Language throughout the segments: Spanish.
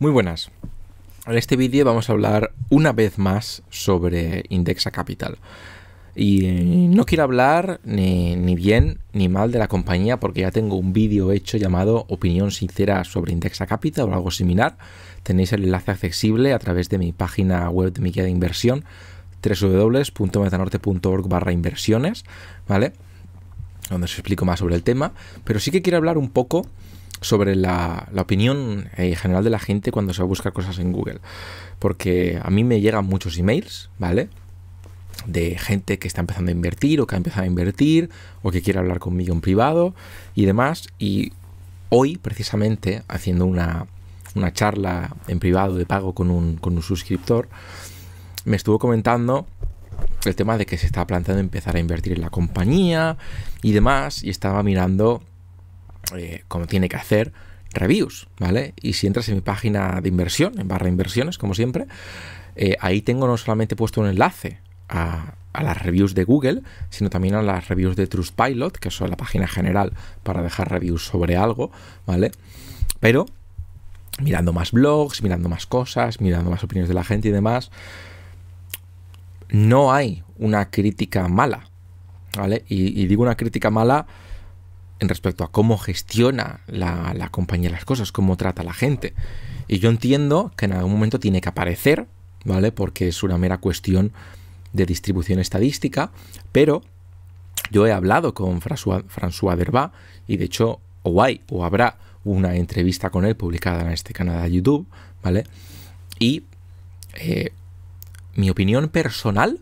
Muy buenas. En este vídeo vamos a hablar una vez más sobre Indexa Capital. Y eh, no quiero hablar ni, bien ni mal de la compañía porque ya tengo un vídeo hecho llamado Opinión Sincera sobre Indexa Capital o algo similar. Tenéis el enlace accesible a través de mi página web de mi guía de inversión www.metanorte.org barra inversiones, ¿vale? Donde os explico más sobre el tema. Pero sí que quiero hablar un poco sobre la, opinión eh, general de la gente cuando se va a buscar cosas en Google. Porque a mí me llegan muchos emails, ¿vale? De gente que está empezando a invertir o que ha empezado a invertir o que quiere hablar conmigo en privado y demás. Y hoy, precisamente, haciendo una, una charla en privado de pago con un, con un suscriptor, me estuvo comentando el tema de que se está planteando empezar a invertir en la compañía y demás, y estaba mirando eh, como tiene que hacer, reviews, ¿vale? Y si entras en mi página de inversión, en barra inversiones, como siempre, eh, ahí tengo no solamente puesto un enlace a, las reviews de Google, sino también a las reviews de Trustpilot, que son la página general para dejar reviews sobre algo, ¿vale? Pero mirando más blogs, mirando más cosas, mirando más opiniones de la gente y demás, no hay una crítica mala, ¿vale? y digo una crítica mala en respecto a cómo gestiona la, la compañía las cosas, cómo trata a la gente. Y yo entiendo que en algún momento tiene que aparecer, ¿vale? Porque es una mera cuestión de distribución estadística, pero yo he hablado con François, Derba y de hecho o hay o habrá una entrevista con él publicada en este canal de YouTube, ¿vale? Y eh, mi opinión personal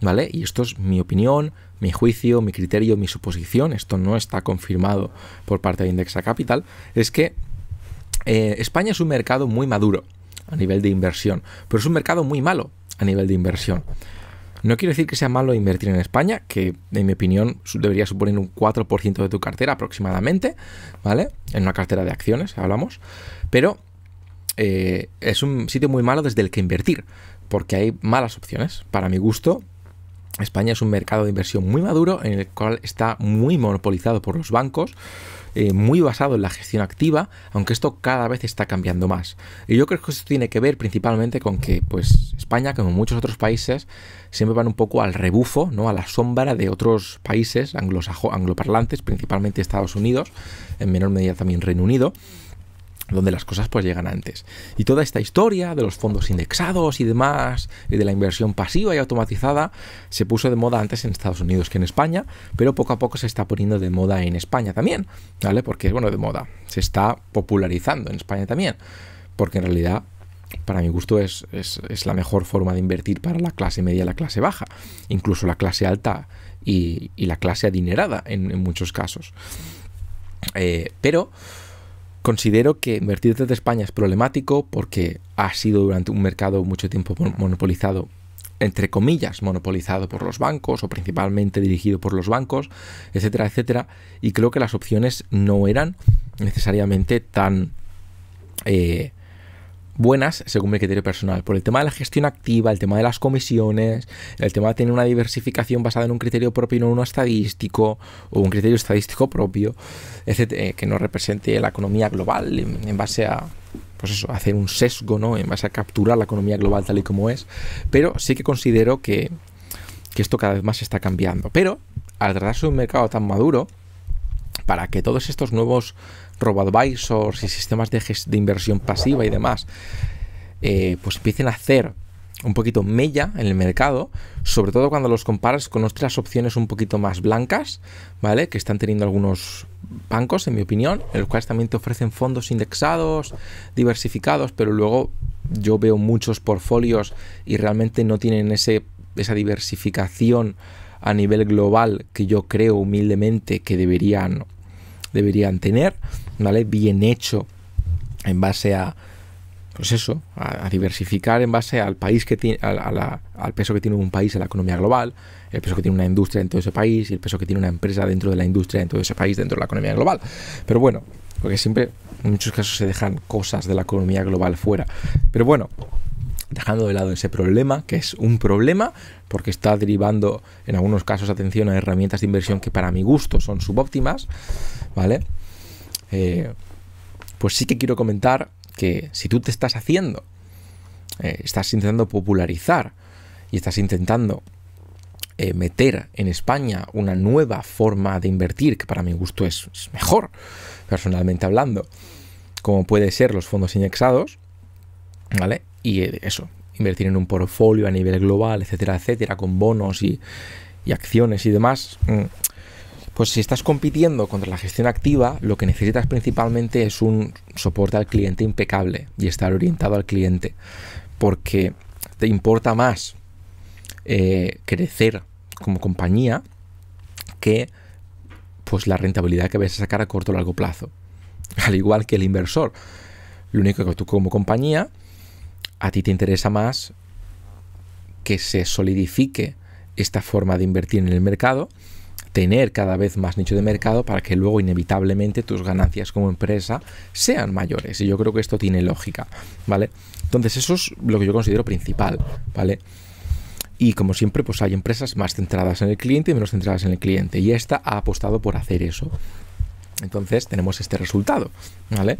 ¿Vale? Y esto es mi opinión, mi juicio, mi criterio, mi suposición, esto no está confirmado por parte de Indexa Capital, es que eh, España es un mercado muy maduro a nivel de inversión, pero es un mercado muy malo a nivel de inversión. No quiero decir que sea malo invertir en España, que en mi opinión debería suponer un 4% de tu cartera aproximadamente, ¿vale? En una cartera de acciones, hablamos, pero eh, es un sitio muy malo desde el que invertir, porque hay malas opciones. Para mi gusto, España es un mercado de inversión muy maduro en el cual está muy monopolizado por los bancos, eh, muy basado en la gestión activa, aunque esto cada vez está cambiando más. Y yo creo que esto tiene que ver principalmente con que pues, España, como muchos otros países, siempre van un poco al rebufo, ¿no? a la sombra de otros países angloparlantes, principalmente Estados Unidos, en menor medida también Reino Unido donde las cosas pues llegan antes. Y toda esta historia de los fondos indexados y demás, y de la inversión pasiva y automatizada, se puso de moda antes en Estados Unidos que en España, pero poco a poco se está poniendo de moda en España también, ¿vale? Porque, bueno, de moda, se está popularizando en España también, porque en realidad, para mi gusto, es, la mejor forma de invertir para la clase media y la clase baja, incluso la clase alta y, la clase adinerada en, muchos casos. Eh, pero Considero que invertir desde España es problemático porque ha sido durante un mercado mucho tiempo monopolizado entre comillas, monopolizado por los bancos o principalmente dirigido por los bancos, etcétera, etcétera. Y creo que las opciones no eran necesariamente tan eh, buenas, según mi criterio personal, por el tema de la gestión activa, el tema de las comisiones, el tema de tener una diversificación basada en un criterio propio y no uno estadístico, o un criterio estadístico propio, etcétera, que no represente la economía global en, base a, pues eso, hacer un sesgo, ¿no? En base a capturar la economía global tal y como es. Pero sí que considero que, que esto cada vez más está cambiando. Pero al tratarse de un mercado tan maduro, para que todos estos nuevos robo-advisors y sistemas de, de, inversión pasiva y demás, eh, pues empiecen a hacer un poquito mella en el mercado, sobre todo cuando los comparas con otras opciones un poquito más blancas, ¿vale? Que están teniendo algunos bancos, en mi opinión, en los cuales también te ofrecen fondos indexados, diversificados, pero luego yo veo muchos portfolios y realmente no tienen ese, esa diversificación a nivel global que yo creo humildemente que deberían, deberían tener, ¿vale? Bien hecho en base a, pues eso, a, diversificar en base al país que tiene, al peso que tiene un país en la economía global, el peso que tiene una industria dentro de ese país y el peso que tiene una empresa dentro de la industria dentro de ese país, dentro de la economía global. Pero bueno, porque siempre en muchos casos se dejan cosas de la economía global fuera. Pero bueno, dejando de lado ese problema, que es un problema, porque está derivando en algunos casos atención a herramientas de inversión que para mi gusto son subóptimas, ¿vale? Eh, pues sí que quiero comentar que si tú te estás haciendo, eh, estás intentando popularizar y estás intentando eh, meter en España una nueva forma de invertir, que para mi gusto es, mejor, personalmente hablando, como puede ser los fondos indexados, ¿vale? y eh, eso, invertir en un portfolio a nivel global, etcétera, etcétera, con bonos y, acciones y demás, mm, pues si estás compitiendo contra la gestión activa, lo que necesitas principalmente es un soporte al cliente impecable y estar orientado al cliente, porque te importa más eh, crecer como compañía que pues la rentabilidad que vas a sacar a corto o largo plazo. Al igual que el inversor. Lo único que tú como compañía a ti te interesa más que se solidifique esta forma de invertir en el mercado, tener cada vez más nicho de mercado para que luego inevitablemente tus ganancias como empresa sean mayores. Y yo creo que esto tiene lógica, ¿vale? Entonces eso es lo que yo considero principal, ¿vale? Y como siempre, pues hay empresas más centradas en el cliente y menos centradas en el cliente. Y esta ha apostado por hacer eso. Entonces tenemos este resultado, ¿vale?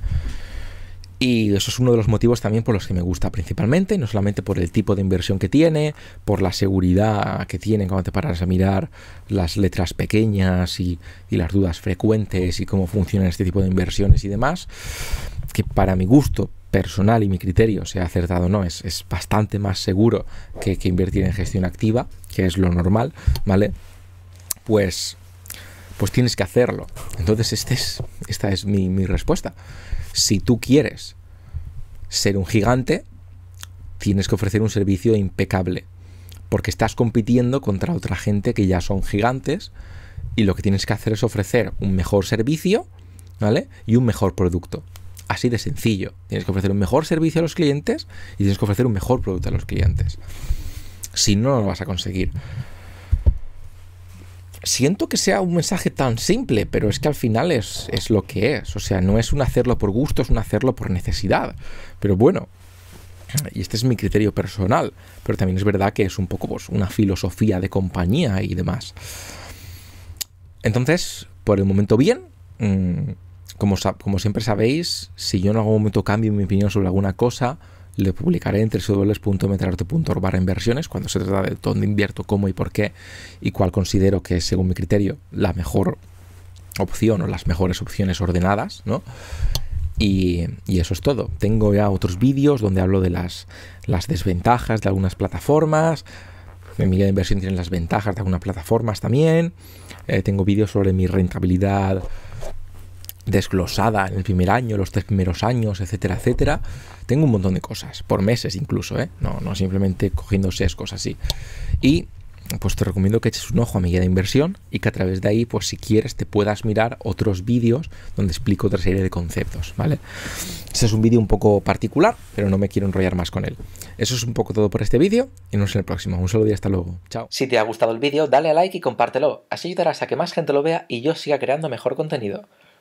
Y eso es uno de los motivos también por los que me gusta principalmente, no solamente por el tipo de inversión que tiene, por la seguridad que tiene cuando te paras a mirar las letras pequeñas y, las dudas frecuentes y cómo funcionan este tipo de inversiones y demás, que para mi gusto personal y mi criterio sea acertado o no, es, bastante más seguro que, invertir en gestión activa, que es lo normal, ¿vale? Pues pues tienes que hacerlo. Entonces, este es, esta es mi, mi, respuesta. Si tú quieres ser un gigante, tienes que ofrecer un servicio impecable, porque estás compitiendo contra otra gente que ya son gigantes y lo que tienes que hacer es ofrecer un mejor servicio, ¿vale? Y un mejor producto. Así de sencillo. Tienes que ofrecer un mejor servicio a los clientes y tienes que ofrecer un mejor producto a los clientes. Si no, no lo vas a conseguir siento que sea un mensaje tan simple, pero es que al final es, lo que es. O sea, no es un hacerlo por gusto, es un hacerlo por necesidad. Pero bueno, y este es mi criterio personal, pero también es verdad que es un poco pues, una filosofía de compañía y demás. Entonces, por el momento bien, mm, como, como siempre sabéis, si yo en algún momento cambio mi opinión sobre alguna cosa, le publicaré en www.metalarte.org inversiones cuando se trata de dónde invierto, cómo y por qué y cuál considero que es, según mi criterio, la mejor opción o las mejores opciones ordenadas, ¿no? Y, eso es todo. Tengo ya otros vídeos donde hablo de las, las desventajas de algunas plataformas. En mi guía de inversión tienen las ventajas de algunas plataformas también. Eh, tengo vídeos sobre mi rentabilidad desglosada en el primer año, los tres primeros años, etcétera, etcétera. Tengo un montón de cosas, por meses incluso, ¿eh? No, no simplemente cogiendo sesgos así. Y pues te recomiendo que eches un ojo a mi guía de inversión y que a través de ahí, pues si quieres, te puedas mirar otros vídeos donde explico otra serie de conceptos, ¿vale? Ese es un vídeo un poco particular, pero no me quiero enrollar más con él. Eso es un poco todo por este vídeo y nos vemos en el próximo. Un saludo y hasta luego. Chao. Si te ha gustado el vídeo, dale a like y compártelo. Así ayudarás a que más gente lo vea y yo siga creando mejor contenido.